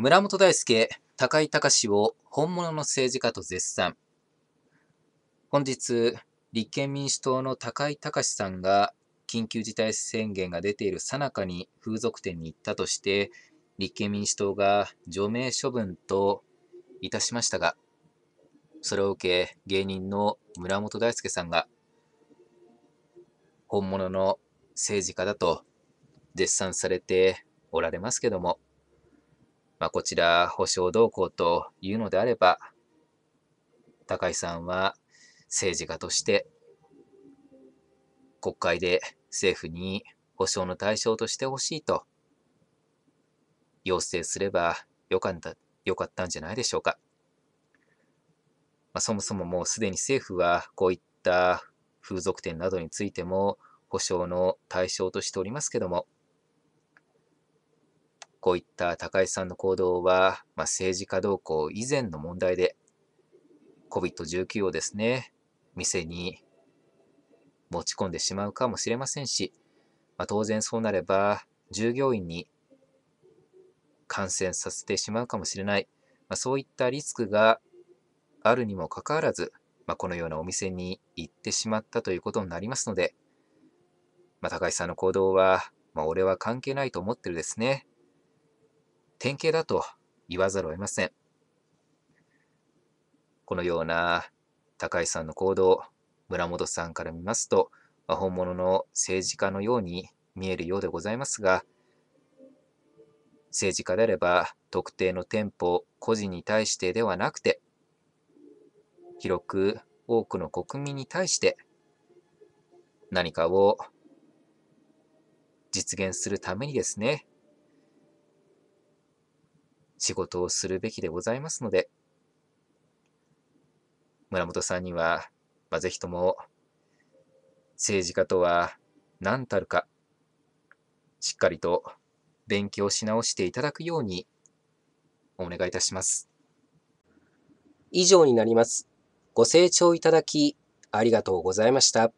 村本大輔、高井隆を本物の政治家と絶賛。本日、立憲民主党の高井隆さんが緊急事態宣言が出ている最中に風俗店に行ったとして、立憲民主党が除名処分といたしましたが、それを受け、芸人の村本大輔さんが、本物の政治家だと絶賛されておられますけども、まあ、こちら、保証動向というのであれば、高井さんは政治家として国会で政府に保証の対象としてほしいと要請すればよかったよかったんじゃないでしょうか。まあ、そもそももうすでに政府はこういった風俗店などについても保証の対象としておりますけども、こういった高井さんの行動は、まあ、政治家同行以前の問題で、COVID-19 をですね、店に持ち込んでしまうかもしれませんし、まあ、当然そうなれば、従業員に感染させてしまうかもしれない、まあ、そういったリスクがあるにもかかわらず、まあ、このようなお店に行ってしまったということになりますので、まあ、高橋さんの行動は、まあ、俺は関係ないと思ってるですね。典型だと言わざるを得ません。このような高橋さんの行動、村本さんから見ますと、まあ、本物の政治家のように見えるようでございますが、政治家であれば特定の店舗、個人に対してではなくて、広く多くの国民に対して何かを実現するためにですね、仕事をするべきでございますので、村本さんには、まあ、ぜひとも、政治家とは何たるか、しっかりと勉強し直していただくように、お願いいたします。以上になります。ご清聴いただき、ありがとうございました。